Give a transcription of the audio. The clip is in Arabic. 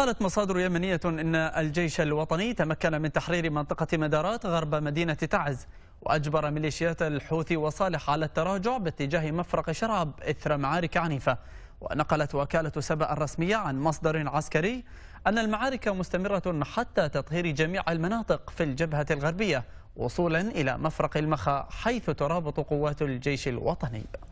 قالت مصادر يمنية أن الجيش الوطني تمكن من تحرير منطقة مدارات غرب مدينة تعز وأجبر ميليشيات الحوثي وصالح على التراجع باتجاه مفرق شراب إثر معارك عنيفة ونقلت وكالة سبأ الرسمية عن مصدر عسكري أن المعارك مستمرة حتى تطهير جميع المناطق في الجبهة الغربية وصولا إلى مفرق المخا حيث ترابط قوات الجيش الوطني